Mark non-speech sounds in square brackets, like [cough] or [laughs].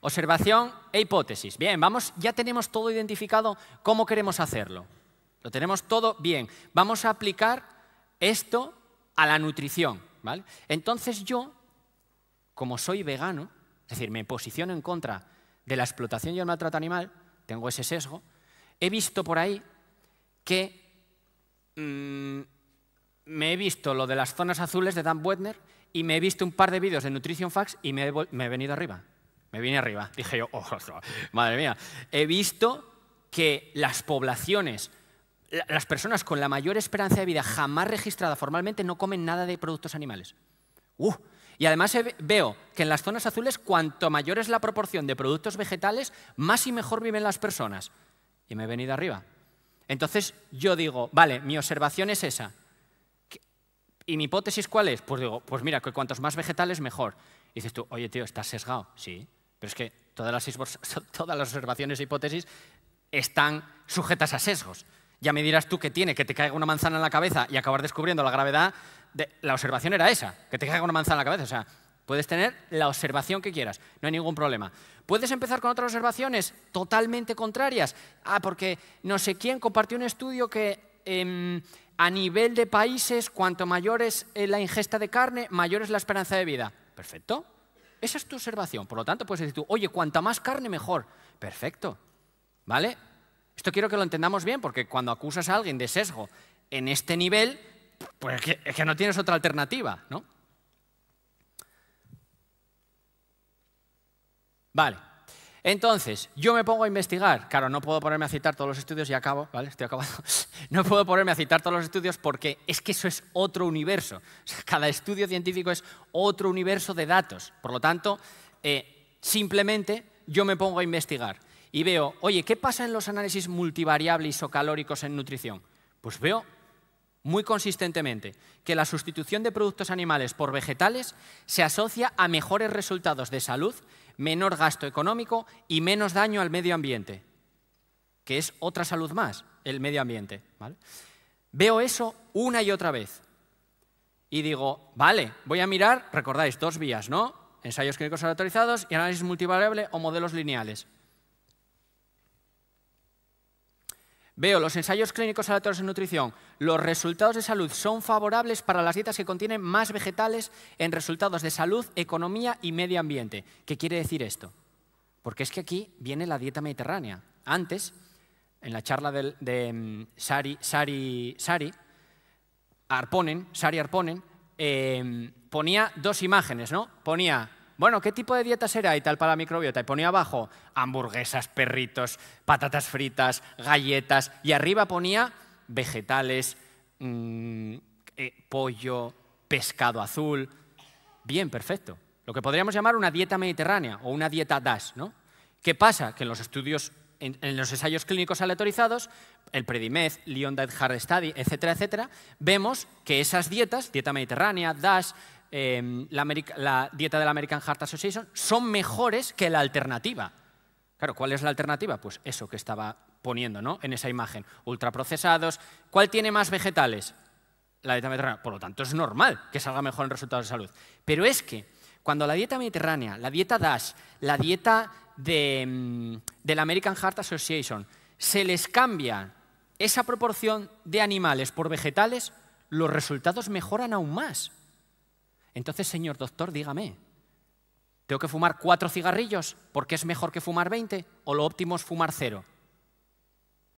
Observación e hipótesis. Bien, vamos, ya tenemos todo identificado cómo queremos hacerlo. Lo tenemos todo bien. Vamos a aplicar esto a la nutrición. ¿vale? Entonces yo, como soy vegano, es decir, me posiciono en contra de la explotación y el maltrato animal, tengo ese sesgo, he visto por ahí que mm, me he visto lo de las zonas azules de Dan Buettner y me he visto un par de vídeos de Nutrition Facts y me he venido arriba. Me vine arriba. Dije yo, oh, [laughs] madre mía, he visto que las poblaciones, las personas con la mayor esperanza de vida jamás registrada formalmente no comen nada de productos animales. Uh, y además veo que en las zonas azules, cuanto mayor es la proporción de productos vegetales, más y mejor viven las personas. Y me he venido arriba. Entonces yo digo, vale, mi observación es esa. ¿Y mi hipótesis cuál es? Pues digo, pues mira, que cuantos más vegetales, mejor. Y dices tú, oye tío, estás sesgado. Sí, pero es que todas las, [laughs] todas las observaciones e hipótesis están sujetas a sesgos. Ya me dirás tú que tiene que te caiga una manzana en la cabeza y acabar descubriendo la gravedad. De... La observación era esa, que te caiga una manzana en la cabeza. O sea, puedes tener la observación que quieras, no hay ningún problema. Puedes empezar con otras observaciones totalmente contrarias. Ah, porque no sé quién compartió un estudio que em, a nivel de países, cuanto mayor es eh, la ingesta de carne, mayor es la esperanza de vida. Perfecto. Esa es tu observación. Por lo tanto, puedes decir tú, oye, cuanta más carne, mejor. Perfecto. ¿Vale? Esto quiero que lo entendamos bien, porque cuando acusas a alguien de sesgo en este nivel, pues es que, es que no tienes otra alternativa, ¿no? Vale. Entonces, yo me pongo a investigar. Claro, no puedo ponerme a citar todos los estudios y acabo, ¿vale? Estoy acabado. [laughs] No puedo ponerme a citar todos los estudios porque es que eso es otro universo. cada estudio científico es otro universo de datos. Por lo tanto, eh, simplemente yo me pongo a investigar y veo, oye, ¿qué pasa en los análisis multivariables o calóricos en nutrición? Pues veo muy consistentemente que la sustitución de productos animales por vegetales se asocia a mejores resultados de salud, menor gasto económico y menos daño al medio ambiente, que es otra salud más, el medio ambiente. Veo eso una y otra vez y digo, vale, voy a mirar, recordáis, dos vías, ¿no? Ensayos clínicos autorizados y análisis multivariable o modelos lineales. Veo los ensayos clínicos aleatorios en nutrición. Los resultados de salud son favorables para las dietas que contienen más vegetales en resultados de salud, economía y medio ambiente. ¿Qué quiere decir esto? Porque es que aquí viene la dieta mediterránea. Antes, en la charla de, mm, Sari, Sari, Arponen, Sari Arponen, eh, mm, ponía dos imágenes, ¿no? Ponía bueno, ¿qué tipo de dieta era? y tal para la microbiota? Y ponía abajo hamburguesas, perritos, patatas fritas, galletas, y arriba ponía vegetales, mm, eh, pollo, pescado azul. Bien, perfecto. Lo que podríamos llamar una dieta mediterránea o una dieta DASH, ¿no? ¿Qué pasa? Que en los estudios, en, los ensayos clínicos aleatorizados, el Predimed, Lyon Diet Hard Study, etcétera, etcétera, vemos que esas dietas, dieta mediterránea, DASH, Em, la, dieta de la American Heart Association, son mejores que la alternativa. Claro, ¿cuál es la alternativa? Pues eso que estaba poniendo ¿no? en esa imagen. Ultraprocesados. ¿Cuál tiene más vegetales? La dieta mediterránea. Por lo tanto, es normal que salga mejor en resultados de salud. Pero es que cuando la dieta mediterránea, la dieta DASH, la dieta de em, la American Heart Association, se les cambia esa proporción de animales por vegetales, los resultados mejoran aún más. Entonces, señor doctor, dígame, ¿tengo que fumar cuatro cigarrillos porque es mejor que fumar veinte o lo óptimo es fumar cero?